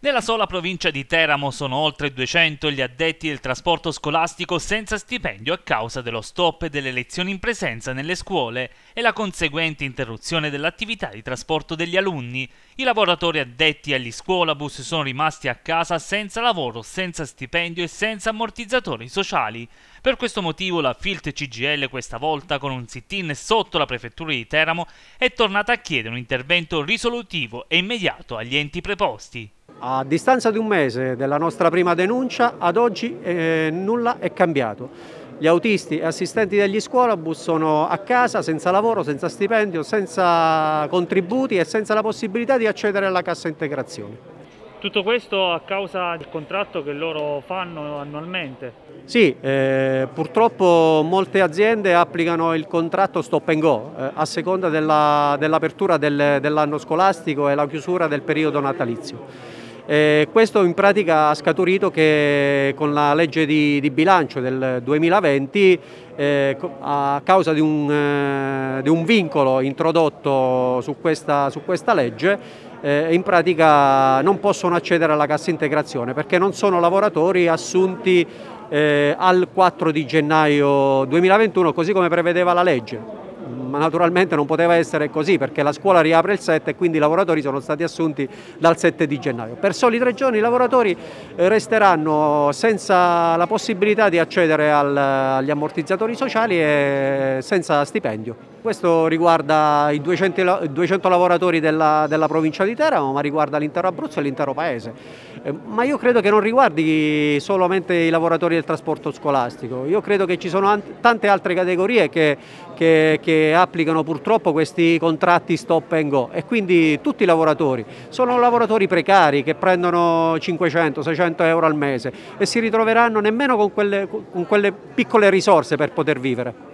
Nella sola provincia di Teramo sono oltre 200 gli addetti del trasporto scolastico senza stipendio a causa dello stop delle lezioni in presenza nelle scuole e la conseguente interruzione dell'attività di trasporto degli alunni. I lavoratori addetti agli scuolabus sono rimasti a casa senza lavoro, senza stipendio e senza ammortizzatori sociali. Per questo motivo la Filt CGL questa volta con un sit-in sotto la prefettura di Teramo è tornata a chiedere un intervento risolutivo e immediato agli enti preposti. A distanza di un mese dalla nostra prima denuncia, ad oggi eh, nulla è cambiato. Gli autisti e assistenti degli scuolabus sono a casa senza lavoro, senza stipendio, senza contributi e senza la possibilità di accedere alla cassa integrazione. Tutto questo a causa del contratto che loro fanno annualmente? Sì, eh, purtroppo molte aziende applicano il contratto stop and go eh, a seconda dell'apertura dell dell'anno scolastico e la chiusura del periodo natalizio. Eh, questo in pratica ha scaturito che con la legge di, di bilancio del 2020 eh, a causa di un, eh, di un, vincolo introdotto su questa, su questa legge eh, in pratica non possono accedere alla cassa integrazione perché non sono lavoratori assunti eh, al 4 di gennaio 2021 così come prevedeva la legge ma naturalmente non poteva essere così perché la scuola riapre il 7 e quindi i lavoratori sono stati assunti dal 7 di gennaio. Per soli tre giorni i lavoratori eh, resteranno senza la possibilità di accedere al, agli ammortizzatori sociali e senza stipendio. Questo riguarda i 200, 200 lavoratori della, della, provincia di Teramo, ma riguarda l'intero Abruzzo e l'intero paese. Eh, ma io credo che non riguardi solamente i lavoratori del trasporto scolastico, io credo che ci sono tante altre categorie che che, che, applicano purtroppo questi contratti stop and go e quindi tutti i lavoratori sono lavoratori precari che prendono 500-600 euro al mese e si ritroveranno nemmeno con quelle, con quelle piccole risorse per poter vivere.